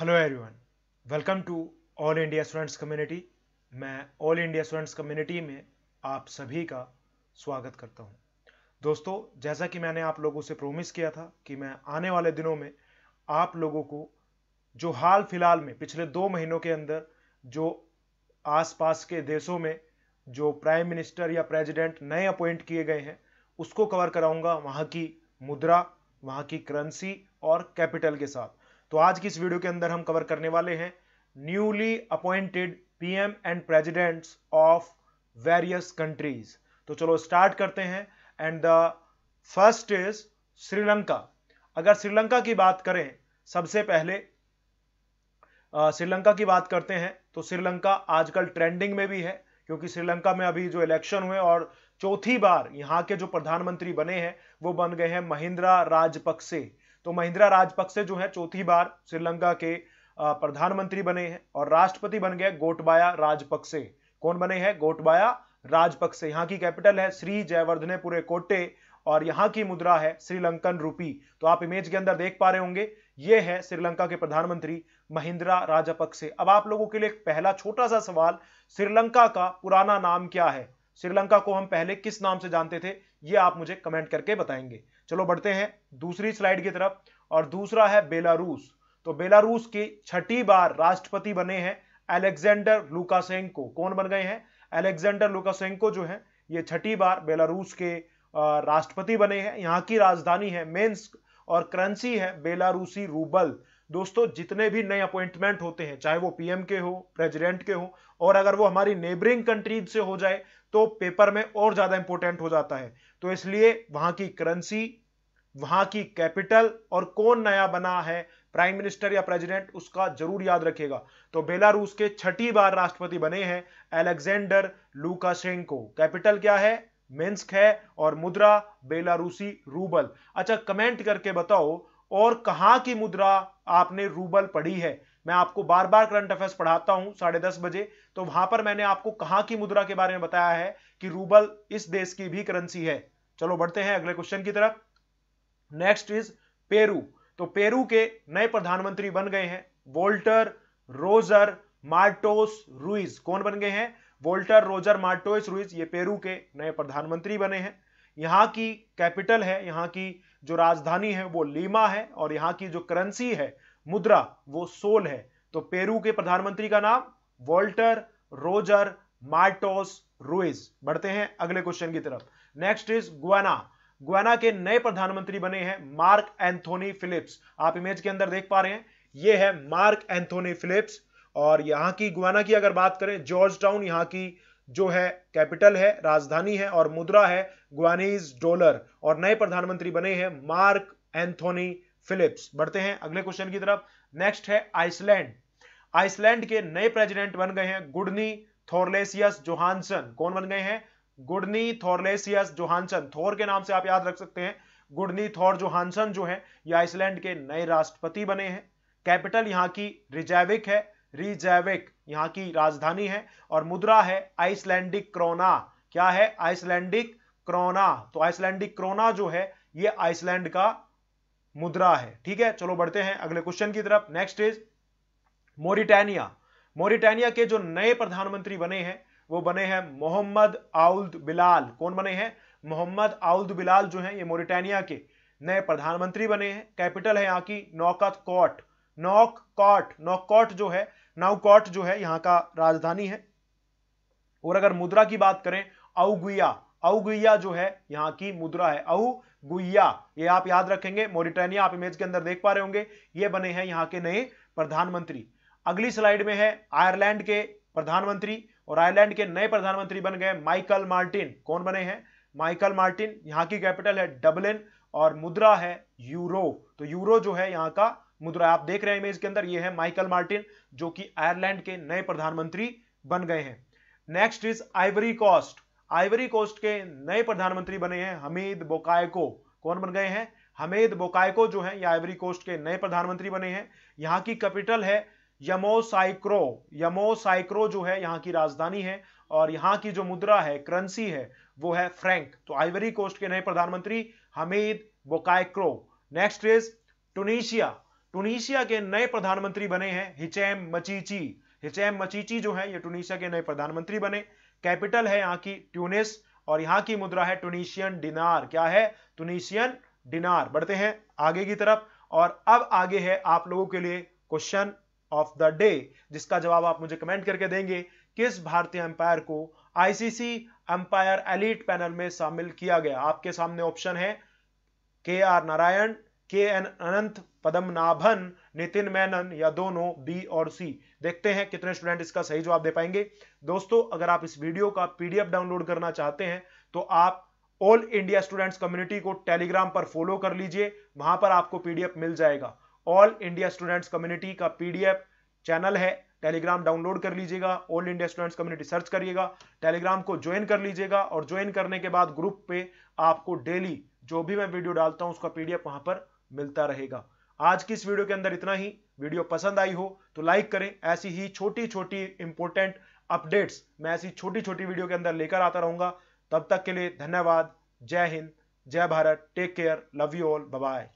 hello everyone welcome to all India students community मैं all India students community में आप सभी का स्वागत करता हूं दोस्तों जैसा कि मैंने आप लोगों से प्रोमिस किया था कि मैं आने वाले दिनों में आप लोगों को जो हाल फिलहाल में पिछले दो महीनों के अंदर जो आसपास के देशों में जो प्राइम मिनिस्टर या प्रेजिडेंट नए अपॉइंट किए गए हैं उसको कवर कराऊँगा वहाँ की मुद्रा वहाँ की करेंसी और कैपिटल के साथ तो आज की इस वीडियो के अंदर हम कवर करने वाले हैं newly appointed PM and presidents of various countries तो चलो स्टार्ट करते हैं and the first is Sri Lanka अगर श्रीलंका की बात करें सबसे पहले श्रीलंका की बात करते हैं तो श्रीलंका आजकल ट्रेंडिंग में भी है क्योंकि श्रीलंका में अभी जो इलेक्शन हुए और चौथी बार यहाँ के जो प्रधानमंत्री बने हैं वो बन गए हैं महिंद्रा राजपक्से तो महिंद्रा राजपक्षे जो है चौथी बार श्रीलंका के प्रधानमंत्री बने हैं और राष्ट्रपति बन गए गोटबाया राजपक्षे कौन बने हैं गोटबाया राजपक्षे यहाँ की कैपिटल है श्री जयवर्धनेपुरे कोटे और यहाँ की मुद्रा है श्रीलंकन रूपी तो आप इमेज के अंदर देख पा रहे होंगे ये है श्रीलंका के प्रधानमंत्री महिंद्रा राजपक्षे अब आप लोगों के लिए पहला छोटा सा सवाल श्रीलंका का पुराना नाम क्या है श्रीलंका को हम पहले किस नाम से जानते थे ये आप मुझे कमेंट करके बताएंगे चलो बढ़ते हैं दूसरी स्लाइड की तरफ और दूसरा है बेलारूस तो बेलारूस की छठी बार राष्ट्रपति बने हैं अलेक्जेंडर लुकासेंको कौन बन गए हैं अलेक्जेंडर लुकासेंको जो है ये छठी बार बेलारूस के राष्ट्रपति बने हैं यहाँ की राजधानी है मेन्स और करेंसी है बेलारूसी रूबल दोस्तों जितने भी नए अपॉइंटमेंट होते हैं चाहे वो पीएम के हो प्रेसिडेंट के हो और अगर वो हमारी नेबरिंग कंट्रीज से हो जाए तो पेपर में और ज्यादा इंपॉर्टेंट हो जाता है तो इसलिए वहां की करेंसी वहां की कैपिटल और कौन नया बना है प्राइम मिनिस्टर या प्रेसिडेंट उसका जरूर याद रखेगा तो बेलारूस के छठी बार राष्ट्रपति बने हैं एलेक्जेंडर लुकाशेंको कैपिटल क्या है मिन्स्क है और मुद्रा बेलारूसी रूबल अच्छा कमेंट करके बताओ और कहा की मुद्रा आपने रूबल पढ़ी है मैं आपको बार बार करंट अफेयर्स पढ़ाता हूं साढ़े दस बजे तो वहां पर मैंने आपको कहां की मुद्रा के बारे में बताया है कि रूबल इस देश की भी करेंसी है चलो बढ़ते हैं अगले क्वेश्चन की तरफ नेक्स्ट इज पेरू तो पेरू के नए प्रधानमंत्री बन गए हैं वोल्टर रोजर मार्टोस रुइज कौन बन गए हैं वोल्टर रोजर मार्टोस रुइज ये पेरू के नए प्रधानमंत्री बने हैं यहाँ की कैपिटल है यहाँ की जो राजधानी है वो लीमा है और यहाँ की जो करेंसी है मुद्रा वो सोल है तो पेरू के प्रधानमंत्री का नाम वोल्टर रोजर मार्टोस रुइज बढ़ते हैं अगले क्वेश्चन की तरफ नेक्स्ट इज गुआना गुयाना के नए प्रधानमंत्री बने हैं मार्क एंथोनी फिलिप्स आप इमेज के अंदर देख पा रहे हैं ये है मार्क एंथोनी फिलिप्स और यहाँ की गुयाना की अगर बात करें जॉर्ज टाउन यहाँ की जो है कैपिटल है राजधानी है और मुद्रा है गुआनीज डॉलर और नए प्रधानमंत्री बने हैं मार्क एंथोनी फिलिप्स बढ़ते हैं अगले क्वेश्चन की तरफ नेक्स्ट है आइसलैंड आइसलैंड के नए प्रेसिडेंट बन गए हैं गुडनी थोरलेसियस जोहानसन कौन बन गए हैं गुडनी थोरलेसियस जोहानसन थोर के नाम से आप याद रख सकते हैं गुडनी थोर जोहानसन जो है ये आइसलैंड के नए राष्ट्रपति बने हैं कैपिटल यहाँ की रिजैविक है रिजैविक यहाँ की राजधानी है और मुद्रा है आइसलैंडिक क्रोना क्या है आइसलैंडिक क्रोना तो आइसलैंडिक क्रोना जो है ये आइसलैंड का मुद्रा है ठीक है चलो बढ़ते हैं अगले क्वेश्चन की तरफ नेक्स्ट इज मोरिटानिया मोरिटानिया के जो नए प्रधानमंत्री बने हैं वो बने हैं मोहम्मद आउद बिलाल कौन बने हैं मोहम्मद आउद बिलाल जो हैं ये मोरिटानिया के नए प्रधानमंत्री बने हैं कैपिटल है यहाँ की नौकत कॉट नौक कॉट नौकॉट जो है नाउकॉट जो है यहाँ का राजधानी है और अगर मुद्रा की बात करें औुया औुया जो है यहाँ की मुद्रा है औ गुया ये आप याद रखेंगे मोरिटानिया आप इमेज के अंदर देख पा रहे होंगे ये बने हैं यहाँ के नए प्रधानमंत्री अगली स्लाइड में है आयरलैंड के प्रधानमंत्री और आयरलैंड के नए प्रधानमंत्री बन गए माइकल मार्टिन कौन बने हैं माइकल मार्टिन यहाँ की कैपिटल है डबलिन और मुद्रा है यूरो तो यूरो जो है यहाँ का मुद्रा आप देख रहे हैं इमेज के अंदर ये है माइकल मार्टिन जो कि आयरलैंड के नए प्रधानमंत्री बन गए हैं next is Ivory Coast Ivory Coast के नए प्रधानमंत्री बने हैं हमीद बोकायको कौन बन गए हैं हमीद बोकायको जो है ये आइवरी कोस्ट के नए प्रधानमंत्री बने हैं यहाँ की कैपिटल है यमोसाइक्रो यमोसाइक्रो जो है यहां की राजधानी है और यहां की जो मुद्रा है करंसी है वो है फ्रैंक तो आइवरी कोस्ट के नए प्रधानमंत्री Hamed Bakayoko next is Tunisia Tunisia के नए प्रधानमंत्री बने हैं हिचैम मचीची हिचैम मचीची जो है ये टूनिशिया के नए प्रधानमंत्री बने कैपिटल है यहां की ट्यूनिस और यहां की मुद्रा है टूनिशियन डिनार क्या है टूनिशियन डिनार बढ़ते हैं आगे की तरफ और अब आगे है आप लोगों के लिए क्वेश्चन ऑफ द डे जिसका जवाब आप मुझे कमेंट करके देंगे किस भारतीय एम्पायर को आईसीसी एम्पायर एलिट पैनल में शामिल किया गया आपके सामने ऑप्शन है के R Narayan K N Ananth Padmanabhan Nitin Menon या दोनों बी और सी देखते हैं कितने स्टूडेंट इसका सही जवाब दे पाएंगे दोस्तों अगर आप इस वीडियो का पीडीएफ डाउनलोड करना चाहते हैं तो आप ऑल इंडिया स्टूडेंट्स कम्युनिटी को टेलीग्राम पर फॉलो कर लीजिए वहां पर आपको पीडीएफ मिल जाएगा ऑल इंडिया स्टूडेंट्स कम्युनिटी का पीडीएफ चैनल है टेलीग्राम डाउनलोड कर लीजिएगा all India students community search करिएगा टेलीग्राम को ज्वाइन कर लीजिएगा और ज्वाइन करने के बाद ग्रुप पे आपको डेली जो भी मैं वीडियो डालता हूं उसका पीडीएफ वहां पर मिलता रहेगा आज की इस वीडियो के अंदर इतना ही वीडियो पसंद आई हो तो लाइक करें ऐसी ही छोटी छोटी इंपॉर्टेंट अपडेट्स मैं ऐसी छोटी छोटी वीडियो के अंदर लेकर आता रहूंगा तब तक के लिए धन्यवाद जय हिंद जय Bharat take care love you all bye